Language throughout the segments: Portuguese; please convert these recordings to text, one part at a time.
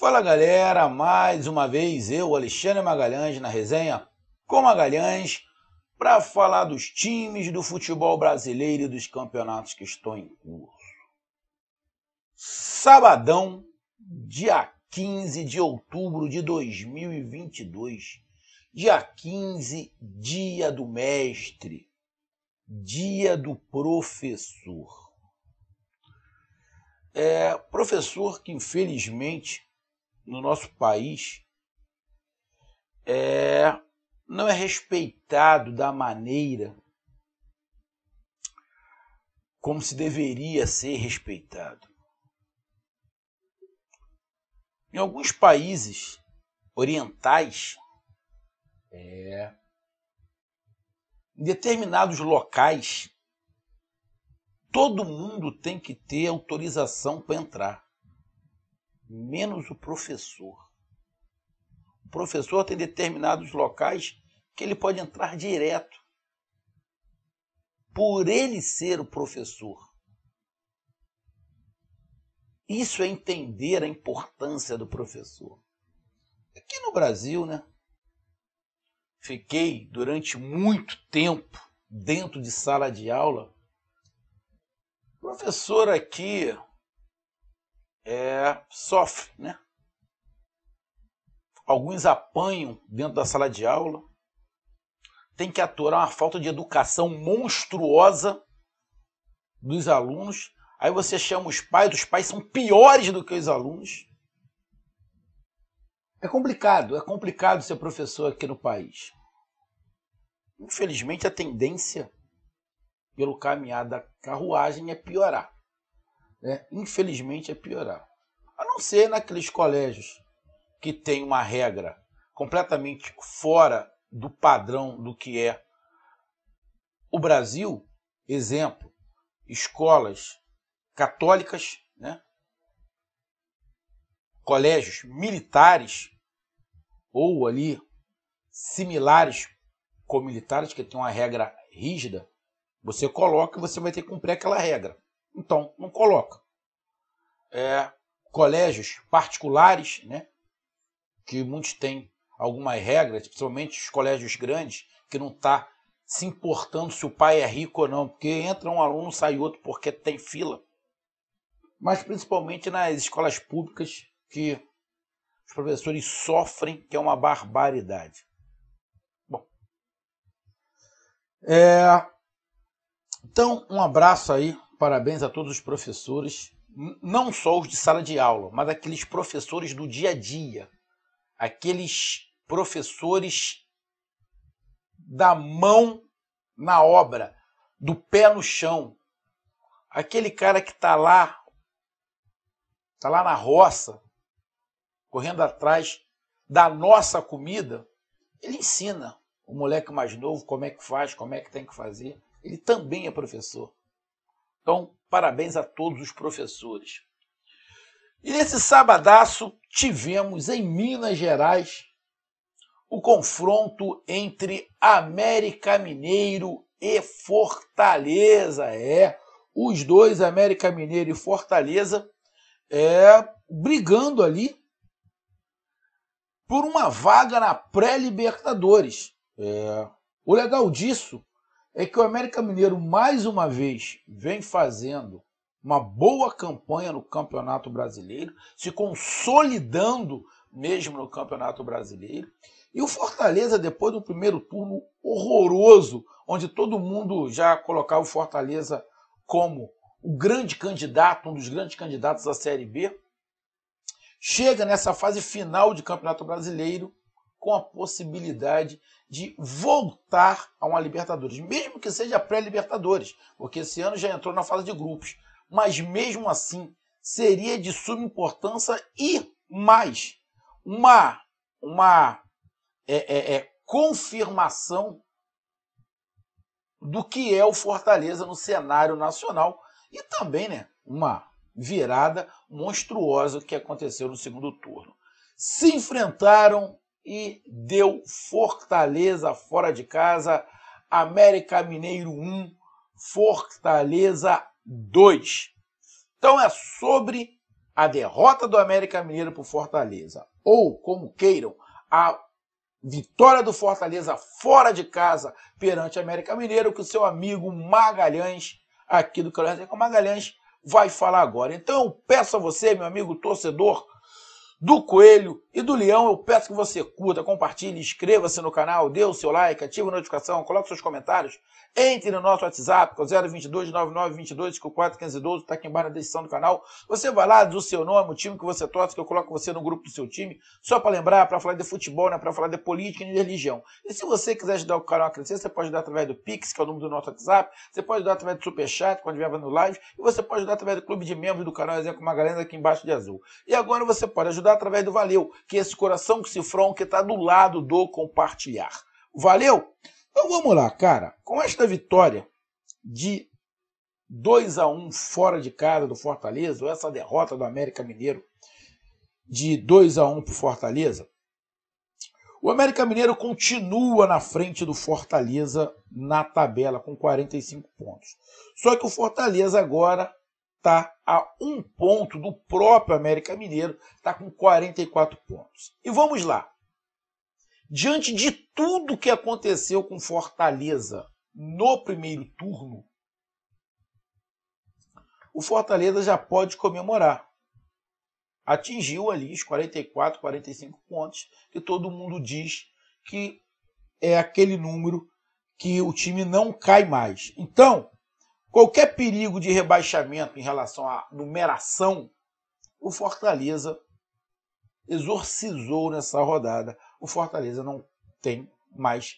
Fala galera, mais uma vez eu, Alexandre Magalhães, na resenha com Magalhães, para falar dos times do futebol brasileiro e dos campeonatos que estão em curso. Sabadão, dia 15 de outubro de 2022. Dia 15, dia do mestre, dia do professor. É, professor que infelizmente no nosso país é, não é respeitado da maneira como se deveria ser respeitado. Em alguns países orientais, é, em determinados locais, todo mundo tem que ter autorização para entrar menos o professor. O professor tem determinados locais que ele pode entrar direto. Por ele ser o professor. Isso é entender a importância do professor. Aqui no Brasil, né? Fiquei durante muito tempo dentro de sala de aula. professor aqui é, sofre, né? Alguns apanham dentro da sala de aula, tem que aturar uma falta de educação monstruosa dos alunos. Aí você chama os pais, os pais são piores do que os alunos. É complicado, é complicado ser professor aqui no país. Infelizmente, a tendência pelo caminhar da carruagem é piorar né, infelizmente, é piorar. A não ser naqueles colégios que tem uma regra completamente fora do padrão do que é o Brasil, exemplo, escolas católicas, né, colégios militares ou ali similares com militares que tem uma regra rígida, você coloca e você vai ter que cumprir aquela regra. Então, não coloca. É, colégios particulares, né, que muitos têm algumas regras, principalmente os colégios grandes, que não está se importando se o pai é rico ou não, porque entra um aluno, sai outro porque tem fila. Mas principalmente nas escolas públicas, que os professores sofrem, que é uma barbaridade. Bom. É... Então, um abraço aí Parabéns a todos os professores, não só os de sala de aula, mas aqueles professores do dia a dia, aqueles professores da mão na obra, do pé no chão, aquele cara que está lá, está lá na roça, correndo atrás da nossa comida, ele ensina o moleque mais novo como é que faz, como é que tem que fazer. Ele também é professor. Então, parabéns a todos os professores. E nesse sabadaço tivemos em Minas Gerais o confronto entre América Mineiro e Fortaleza. É, os dois, América Mineiro e Fortaleza, é, brigando ali por uma vaga na pré-Libertadores. É. O legal disso é que o América Mineiro, mais uma vez, vem fazendo uma boa campanha no Campeonato Brasileiro, se consolidando mesmo no Campeonato Brasileiro. E o Fortaleza, depois do primeiro turno horroroso, onde todo mundo já colocava o Fortaleza como o grande candidato, um dos grandes candidatos à Série B, chega nessa fase final de Campeonato Brasileiro com a possibilidade de voltar a uma Libertadores, mesmo que seja pré-Libertadores, porque esse ano já entrou na fase de grupos. Mas mesmo assim, seria de suma importância e mais uma, uma é, é, é, confirmação do que é o Fortaleza no cenário nacional e também né, uma virada monstruosa que aconteceu no segundo turno. Se enfrentaram e deu Fortaleza fora de casa, América Mineiro 1, Fortaleza 2. Então é sobre a derrota do América Mineiro para o Fortaleza, ou como queiram, a vitória do Fortaleza fora de casa perante o América Mineiro, que o seu amigo Magalhães, aqui do Canal Magalhães, vai falar agora. Então eu peço a você, meu amigo torcedor, do coelho e do leão, eu peço que você curta, compartilhe, inscreva-se no canal, dê o seu like, ative a notificação, coloque seus comentários. Entre no nosso WhatsApp, que é 022 9922 4512, está aqui embaixo na descrição do canal. Você vai lá, diz o seu nome, o time que você torce, que eu coloco você no grupo do seu time, só para lembrar, para falar de futebol, né, para falar de política e de religião. E se você quiser ajudar o canal a crescer, você pode ajudar através do Pix, que é o número do nosso WhatsApp, você pode ajudar através do Superchat, quando vier no live, e você pode ajudar através do clube de membros do canal Exemplo Magalhães, aqui embaixo de azul. E agora você pode ajudar através do Valeu, que é esse coração que se fronca, que está do lado do compartilhar. Valeu! Então vamos lá, cara. Com esta vitória de 2 a 1 fora de casa do Fortaleza, ou essa derrota do América Mineiro de 2 a 1 para o Fortaleza, o América Mineiro continua na frente do Fortaleza na tabela com 45 pontos. Só que o Fortaleza agora está a um ponto do próprio América Mineiro, está com 44 pontos. E vamos lá diante de tudo que aconteceu com Fortaleza no primeiro turno, o Fortaleza já pode comemorar. Atingiu ali os 44, 45 pontos, que todo mundo diz que é aquele número que o time não cai mais. Então, qualquer perigo de rebaixamento em relação à numeração, o Fortaleza exorcizou nessa rodada o Fortaleza não tem mais.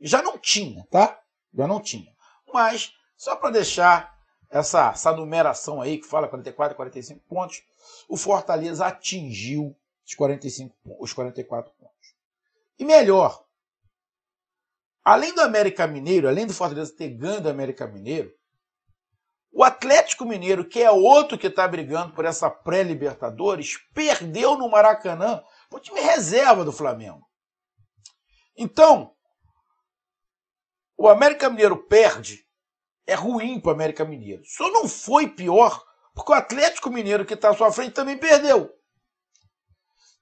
Já não tinha, tá? Já não tinha. Mas, só para deixar essa, essa numeração aí que fala 44, 45 pontos, o Fortaleza atingiu os, 45, os 44 pontos. E melhor, além do América Mineiro, além do Fortaleza ter ganho do América Mineiro, o Atlético Mineiro, que é outro que está brigando por essa pré-Libertadores, perdeu no Maracanã o time reserva do Flamengo. Então, o América Mineiro perde, é ruim para o América Mineiro. Só não foi pior porque o Atlético Mineiro que está à sua frente também perdeu.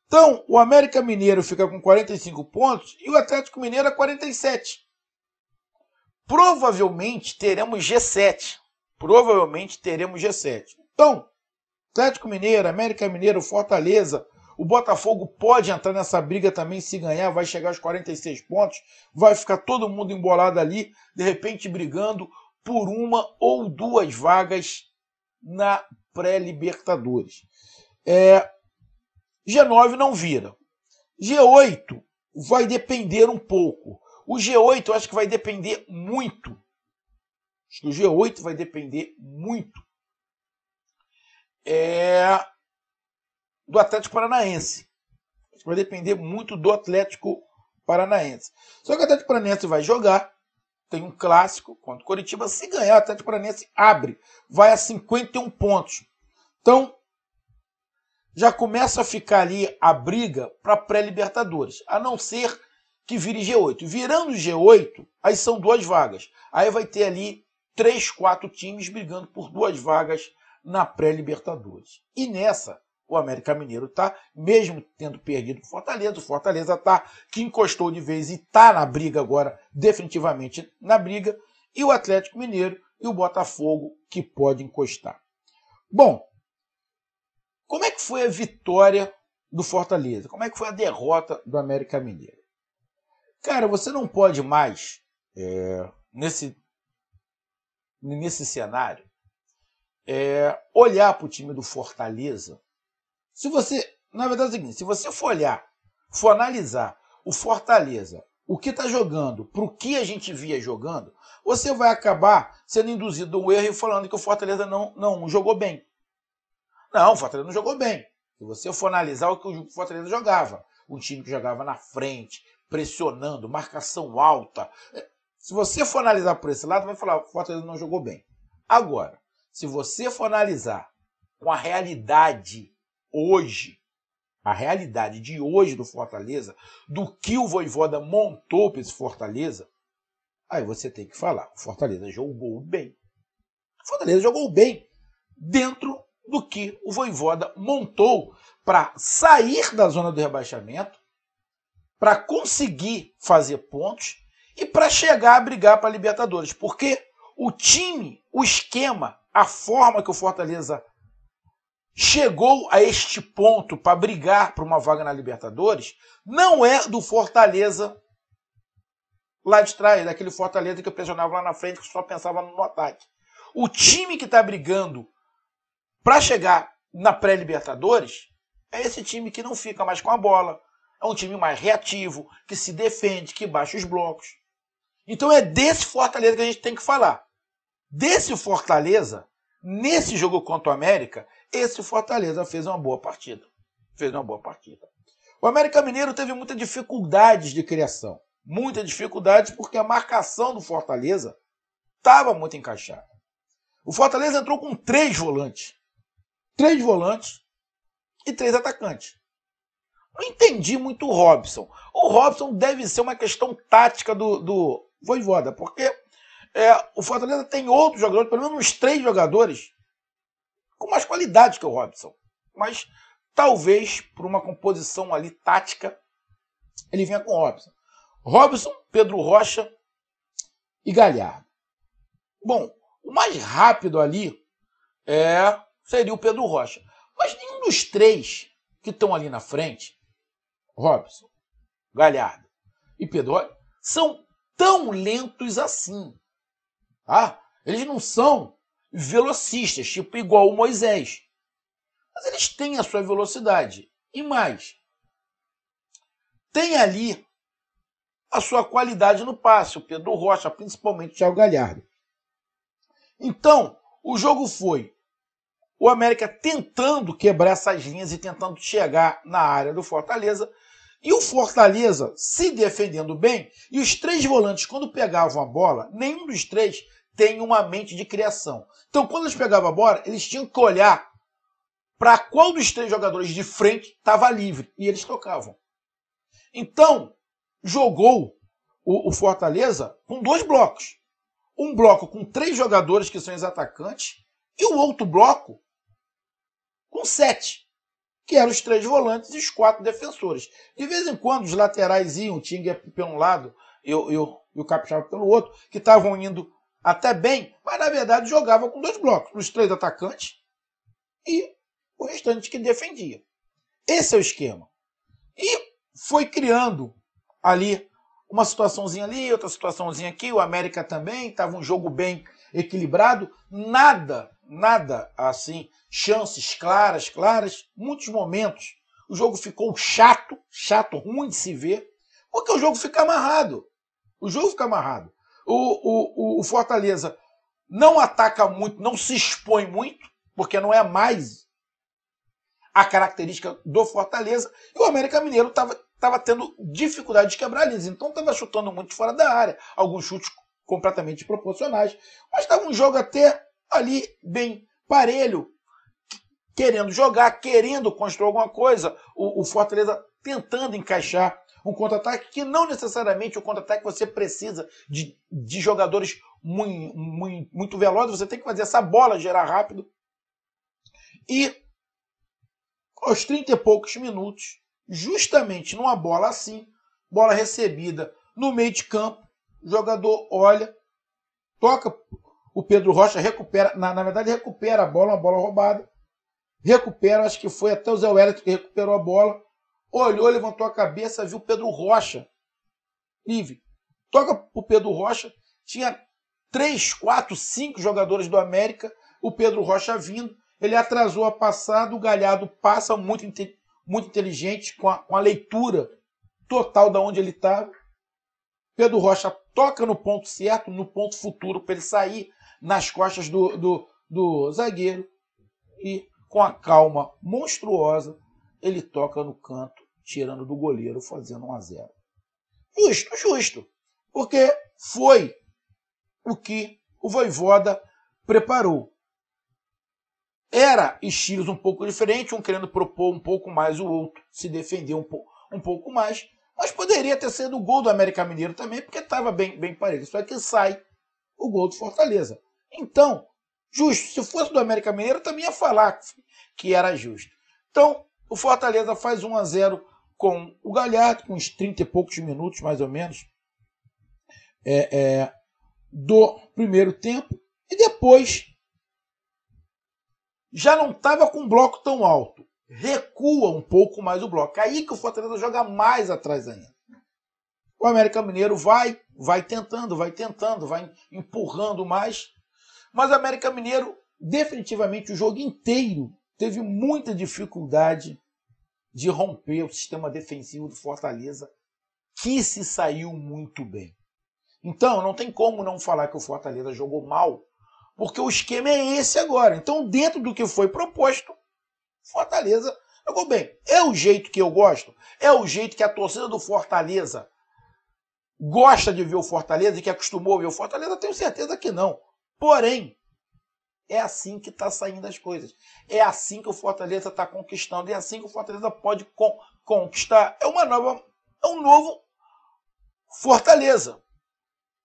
Então, o América Mineiro fica com 45 pontos e o Atlético Mineiro a é 47. Provavelmente teremos G7. Provavelmente teremos G7. Então, Atlético Mineiro, América Mineiro, Fortaleza, o Botafogo pode entrar nessa briga também se ganhar, vai chegar aos 46 pontos, vai ficar todo mundo embolado ali, de repente brigando por uma ou duas vagas na pré-Libertadores. É, G9 não vira. G8 vai depender um pouco. O G8 eu acho que vai depender muito. Acho que o G8 vai depender muito é, do Atlético Paranaense. Vai depender muito do Atlético Paranaense. Só que o Atlético Paranaense vai jogar, tem um clássico contra o Coritiba. Se ganhar, o Atlético Paranaense abre, vai a 51 pontos. Então, já começa a ficar ali a briga para pré-Libertadores, a não ser que vire G8. Virando G8, aí são duas vagas. Aí vai ter ali três, quatro times brigando por duas vagas na pré-Libertadores. E nessa, o América Mineiro está, mesmo tendo perdido o Fortaleza, o Fortaleza está, que encostou de vez e está na briga agora, definitivamente na briga, e o Atlético Mineiro e o Botafogo, que pode encostar. Bom, como é que foi a vitória do Fortaleza? Como é que foi a derrota do América Mineiro? Cara, você não pode mais, é, nesse, nesse cenário, é, olhar para o time do Fortaleza se você, na verdade é o seguinte, se você for olhar, for analisar o Fortaleza, o que está jogando, para o que a gente via jogando, você vai acabar sendo induzido a um erro e falando que o Fortaleza não, não jogou bem. Não, o Fortaleza não jogou bem. Se você for analisar o que o Fortaleza jogava, um time que jogava na frente, pressionando, marcação alta. É, se você for analisar por esse lado, vai falar que o Fortaleza não jogou bem. Agora, se você for analisar com a realidade hoje, a realidade de hoje do Fortaleza, do que o Voivoda montou para esse Fortaleza, aí você tem que falar. O Fortaleza jogou bem. O Fortaleza jogou bem dentro do que o Voivoda montou para sair da zona do rebaixamento, para conseguir fazer pontos e para chegar a brigar para a Libertadores. Porque o time, o esquema, a forma que o Fortaleza chegou a este ponto para brigar por uma vaga na Libertadores não é do Fortaleza lá de trás, daquele Fortaleza que eu pressionava lá na frente, que só pensava no ataque. O time que está brigando para chegar na pré-Libertadores é esse time que não fica mais com a bola. É um time mais reativo, que se defende, que baixa os blocos. Então é desse Fortaleza que a gente tem que falar. Desse Fortaleza, nesse jogo contra o América, esse Fortaleza fez uma boa partida. Fez uma boa partida. O América Mineiro teve muitas dificuldades de criação. Muita dificuldade porque a marcação do Fortaleza estava muito encaixada. O Fortaleza entrou com três volantes. Três volantes e três atacantes. Não entendi muito o Robson. O Robson deve ser uma questão tática do, do Voivoda, porque é, o Fortaleza tem outros jogadores, pelo menos uns três jogadores, com mais qualidade que o Robson, mas talvez por uma composição ali tática, ele vinha com o Robson. Robson, Pedro Rocha e Galhardo. Bom, o mais rápido ali é, seria o Pedro Rocha. Mas nenhum dos três que estão ali na frente, Robson, Galhardo e Pedro são tão lentos assim. Tá? Eles não são velocistas, tipo igual o Moisés. Mas eles têm a sua velocidade. E mais, tem ali a sua qualidade no passe, o Pedro Rocha, principalmente o Thiago Galhardo. Então, o jogo foi o América tentando quebrar essas linhas e tentando chegar na área do Fortaleza. E o Fortaleza se defendendo bem, e os três volantes, quando pegavam a bola, nenhum dos três tem uma mente de criação. Então, quando eles pegavam a bola, eles tinham que olhar para qual dos três jogadores de frente estava livre. E eles tocavam. Então, jogou o, o, Fortaleza com dois blocos. Um bloco com três jogadores que são os atacantes e o outro bloco com sete, que eram os três volantes e os quatro defensores. De vez em quando, os laterais iam, o Tinga pelo um lado e o Capixaba pelo outro, que estavam indo até bem, mas na verdade jogava com dois blocos, os três atacantes e o restante que defendia. Esse é o esquema. E foi criando ali uma situaçãozinha ali, outra situaçãozinha aqui, o América também, estava um jogo bem equilibrado, nada, nada assim, chances claras, claras, muitos momentos. O jogo ficou chato, chato, ruim de se ver, porque o jogo fica amarrado. O jogo fica amarrado. O, o, o Fortaleza não ataca muito, não se expõe muito, porque não é mais a característica do Fortaleza, e o América Mineiro estava tendo dificuldade de quebrar eles, então estava chutando muito fora da área, alguns chutes completamente proporcionais, mas estava um jogo até ali bem parelho, querendo jogar, querendo construir alguma coisa, o, o Fortaleza tentando encaixar um contra-ataque que não necessariamente o contra-ataque você precisa de, de jogadores muito, muito, muito velozes, você tem que fazer essa bola gerar rápido. E aos 30 e poucos minutos, justamente numa bola assim, bola recebida no meio de campo, o jogador olha, toca, o Pedro Rocha recupera, na, na verdade recupera a bola, uma bola roubada, recupera, acho que foi até o Zé Wellington que recuperou a bola, olhou, levantou a cabeça, viu Pedro Rocha, livre. Toca pro Pedro Rocha, tinha três, quatro, cinco jogadores do América, o Pedro Rocha vindo, ele atrasou a passada, o Galhardo passa muito, muito inteligente, com a, com a leitura total da onde ele estava. Tá. Pedro Rocha toca no ponto certo, no ponto futuro, para ele sair nas costas do, do, do zagueiro. E com a calma monstruosa, ele toca no canto, tirando do goleiro, fazendo 1 a 0. Justo, justo, porque foi o que o Voivoda preparou. Era estilos um pouco diferentes, um querendo propor um pouco mais, o outro se defender um, po um pouco mais, mas poderia ter sido o gol do América Mineiro também, porque estava bem, bem parelho. Só que sai o gol do Fortaleza. Então, justo. Se fosse do América Mineiro, também ia falar que era justo. Então, o Fortaleza faz 1 a 0 com o Galhardo, com uns 30 e poucos minutos, mais ou menos, é, é, do primeiro tempo. E depois já não estava com um bloco tão alto. Recua um pouco mais o bloco. Aí que o Fortaleza joga mais atrás ainda. O América Mineiro vai, vai tentando, vai tentando, vai empurrando mais. Mas o América Mineiro, definitivamente, o jogo inteiro teve muita dificuldade de romper o sistema defensivo do Fortaleza, que se saiu muito bem. Então, não tem como não falar que o Fortaleza jogou mal, porque o esquema é esse agora. Então, dentro do que foi proposto, Fortaleza jogou bem. É o jeito que eu gosto, é o jeito que a torcida do Fortaleza gosta de ver o Fortaleza e que acostumou a ver o Fortaleza, tenho certeza que não. Porém, é assim que está saindo as coisas. É assim que o Fortaleza está conquistando. É assim que o Fortaleza pode con conquistar. É uma nova, é um novo Fortaleza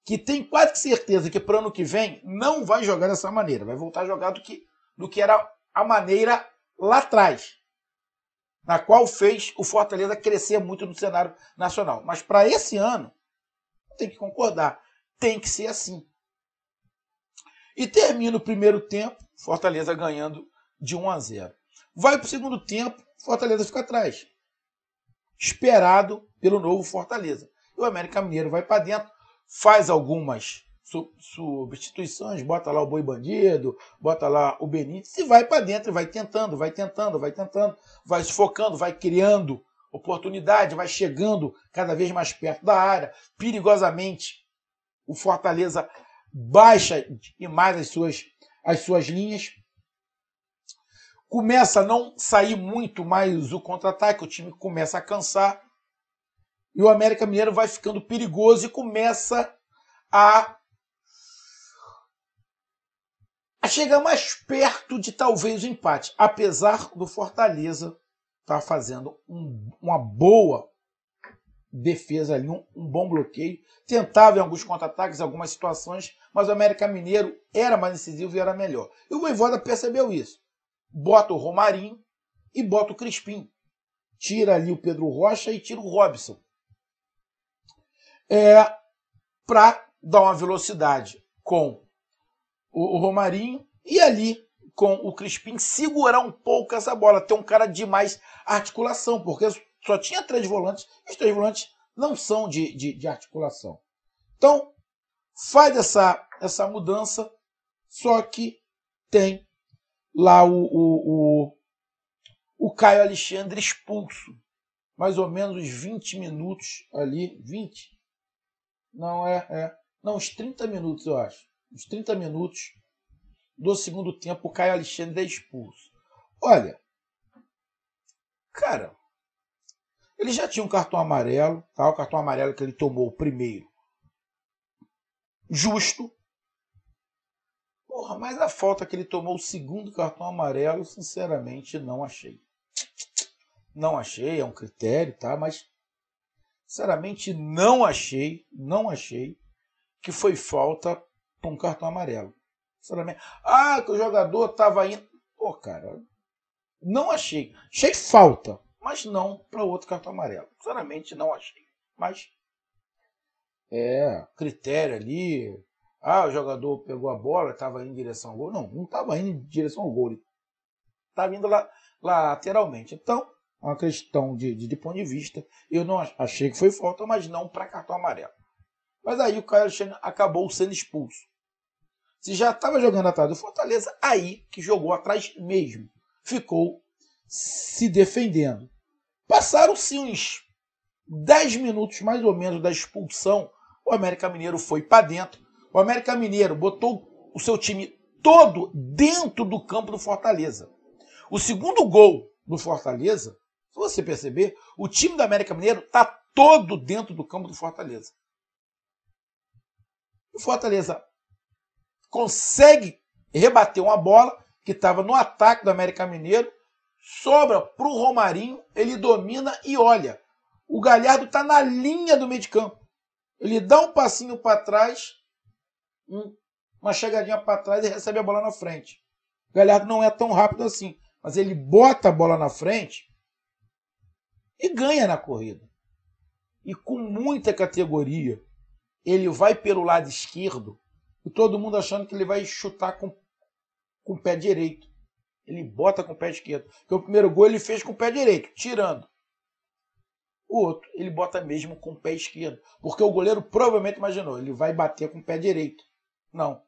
que tem quase certeza que para o ano que vem não vai jogar dessa maneira. Vai voltar a jogar do que do que era a maneira lá atrás, na qual fez o Fortaleza crescer muito no cenário nacional. Mas para esse ano tem que concordar, tem que ser assim. E termina o primeiro tempo, Fortaleza ganhando de 1 a 0. Vai para o segundo tempo, Fortaleza fica atrás. Esperado pelo novo Fortaleza. E o América Mineiro vai para dentro, faz algumas substituições, bota lá o Boi Bandido, bota lá o Benítez e vai para dentro, vai tentando, vai tentando, vai tentando, vai focando, vai criando oportunidade, vai chegando cada vez mais perto da área, perigosamente. O Fortaleza baixa demais as suas, as suas linhas. Começa a não sair muito mais o contra-ataque, o time começa a cansar. E o América Mineiro vai ficando perigoso e começa a, a chegar mais perto de talvez o empate. Apesar do Fortaleza estar tá fazendo um, uma boa defesa ali, um, um bom bloqueio. Tentava em alguns contra-ataques, algumas situações, mas o América Mineiro era mais incisivo e era melhor. E o Voivoda percebeu isso. Bota o Romarinho e bota o Crispim. Tira ali o Pedro Rocha e tira o Robson. É, para dar uma velocidade com o, o Romarinho e ali com o Crispim segurar um pouco essa bola, ter um cara de mais articulação, porque só tinha três volantes, e os três volantes não são de, de, de articulação. Então, faz essa, essa mudança, só que tem lá o, o, o, o Caio Alexandre expulso. Mais ou menos uns 20 minutos ali, 20? Não, é, é. Não, uns 30 minutos, eu acho. Uns 30 minutos do segundo tempo, o Caio Alexandre é expulso. Olha, cara, ele já tinha um cartão amarelo, tá? o cartão amarelo que ele tomou primeiro. Justo. Porra, mas a falta que ele tomou o segundo cartão amarelo, sinceramente, não achei. Não achei, é um critério, tá? Mas, sinceramente, não achei, não achei que foi falta para um cartão amarelo. Sinceramente. Ah, que o jogador estava indo. Pô, cara, não achei. Achei falta mas não para outro cartão amarelo. Sinceramente, não achei. Mas é critério ali. Ah, o jogador pegou a bola, estava indo em direção ao gol. Não, não estava indo em direção ao gol. Ele estava tá indo lá, lateralmente. Então, é uma questão de, de, de, ponto de vista. Eu não achei que foi falta, mas não para cartão amarelo. Mas aí o Caio acabou sendo expulso. Se já estava jogando atrás do Fortaleza, aí que jogou atrás mesmo. Ficou se defendendo. Passaram-se uns 10 minutos mais ou menos da expulsão, o América Mineiro foi para dentro. O América Mineiro botou o seu time todo dentro do campo do Fortaleza. O segundo gol do Fortaleza, se você perceber, o time do América Mineiro está todo dentro do campo do Fortaleza. O Fortaleza consegue rebater uma bola que estava no ataque do América Mineiro sobra para o Romarinho, ele domina e olha. O Galhardo está na linha do meio de campo. Ele dá um passinho para trás, uma chegadinha para trás e recebe a bola na frente. O Galhardo não é tão rápido assim, mas ele bota a bola na frente e ganha na corrida. E com muita categoria, ele vai pelo lado esquerdo e todo mundo achando que ele vai chutar com, com o pé direito. Ele bota com o pé esquerdo. Porque o primeiro gol ele fez com o pé direito, tirando. O outro, ele bota mesmo com o pé esquerdo. Porque o goleiro provavelmente imaginou, ele vai bater com o pé direito. Não.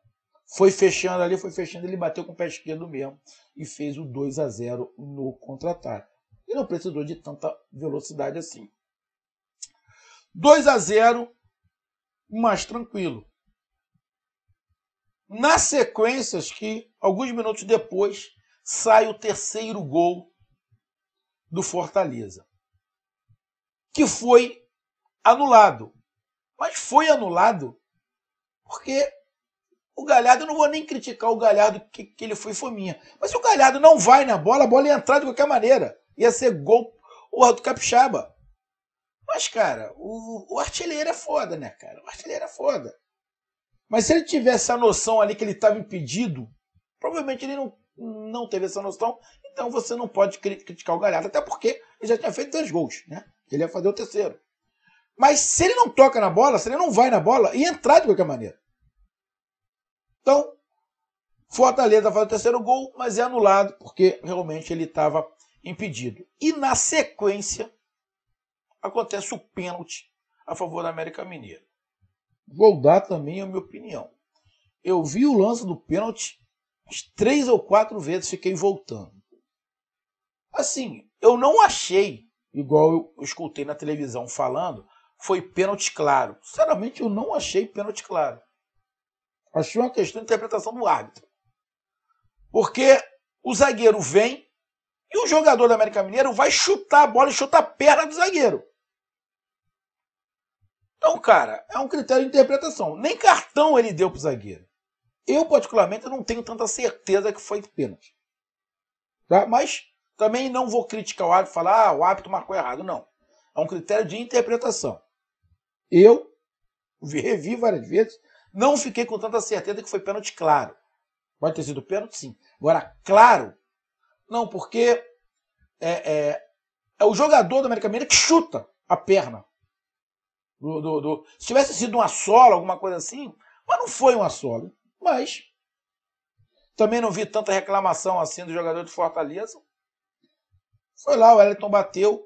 Foi fechando ali, foi fechando, ele bateu com o pé esquerdo mesmo. E fez o 2 a 0 no contra-ataque. E não precisou de tanta velocidade assim. 2 a 0 mais tranquilo. Nas sequências que, alguns minutos depois, sai o terceiro gol do Fortaleza, que foi anulado. Mas foi anulado porque o Galhardo, eu não vou nem criticar o Galhardo que, que ele foi fominha, mas se o Galhardo não vai na bola, a bola ia entrar de qualquer maneira. Ia ser gol o do Capixaba. Mas, cara, o, o artilheiro é foda, né, cara? O artilheiro é foda. Mas se ele tivesse a noção ali que ele estava impedido, provavelmente ele não não teve essa noção, então você não pode criticar o Galhardo, até porque ele já tinha feito dois gols, né? Ele ia fazer o terceiro. Mas se ele não toca na bola, se ele não vai na bola, ia entrar de qualquer maneira. Então, Fortaleza faz o terceiro gol, mas é anulado porque realmente ele estava impedido. E na sequência, acontece o pênalti a favor da América Mineira. Vou dar também a minha opinião. Eu vi o lance do pênalti três ou quatro vezes fiquei voltando. Assim, eu não achei, igual eu escutei na televisão falando, foi pênalti claro. Sinceramente, eu não achei pênalti claro. Achei uma questão de interpretação do árbitro. Porque o zagueiro vem e o jogador da América Mineiro vai chutar a bola e chutar a perna do zagueiro. Então, cara, é um critério de interpretação. Nem cartão ele deu pro zagueiro. Eu, particularmente, não tenho tanta certeza que foi pênalti. Tá? Mas também não vou criticar o árbitro e falar ah, o árbitro marcou errado. Não. É um critério de interpretação. Eu revi várias vezes, não fiquei com tanta certeza que foi pênalti claro. Pode ter sido pênalti, sim. Agora, claro, não, porque é, é, é o jogador do América Mineiro que chuta a perna. Do, do, do, se tivesse sido um assolo, alguma coisa assim, mas não foi um assolo. Mas também não vi tanta reclamação assim do jogador do Fortaleza. Foi lá, o Wellington bateu,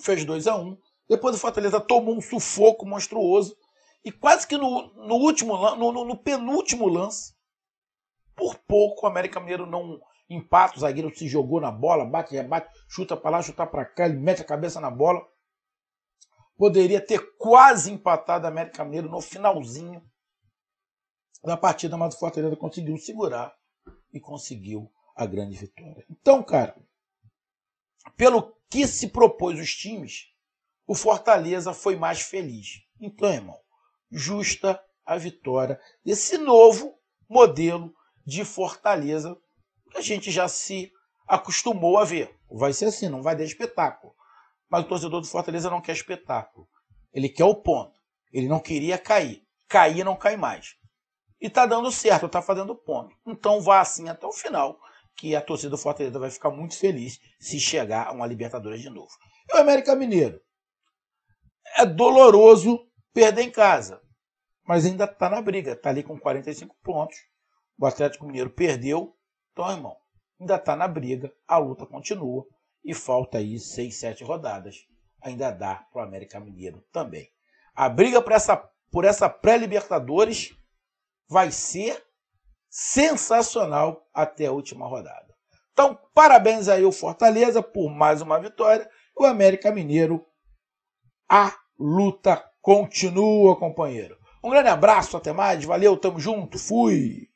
fez 2 a 1 um. Depois o Fortaleza tomou um sufoco monstruoso. E quase que no, no último no, no, no, penúltimo lance, por pouco o América Mineiro não empata, o zagueiro se jogou na bola, bate, rebate, chuta para lá, chuta para cá, ele mete a cabeça na bola. Poderia ter quase empatado o América Mineiro no finalzinho da partida, mas o Fortaleza conseguiu segurar e conseguiu a grande vitória. Então, cara, pelo que se propôs os times, o Fortaleza foi mais feliz. Então, irmão, justa a vitória desse novo modelo de Fortaleza que a gente já se acostumou a ver. Vai ser assim, não vai dar espetáculo. Mas o torcedor do Fortaleza não quer espetáculo. Ele quer o ponto. Ele não queria cair. Cair não cai mais e tá dando certo, tá fazendo ponto. Então vá assim até o final, que a torcida do Fortaleza vai ficar muito feliz se chegar a uma Libertadores de novo. E o América Mineiro? É doloroso perder em casa, mas ainda está na briga, está ali com 45 pontos. O Atlético Mineiro perdeu, então, irmão, ainda está na briga, a luta continua e falta aí 6, 7 rodadas. Ainda dá para o América Mineiro também. A briga por essa, por essa pré-Libertadores vai ser sensacional até a última rodada. Então, parabéns aí ao Fortaleza por mais uma vitória. O América Mineiro, a luta continua, companheiro. Um grande abraço, até mais, valeu, tamo junto, fui!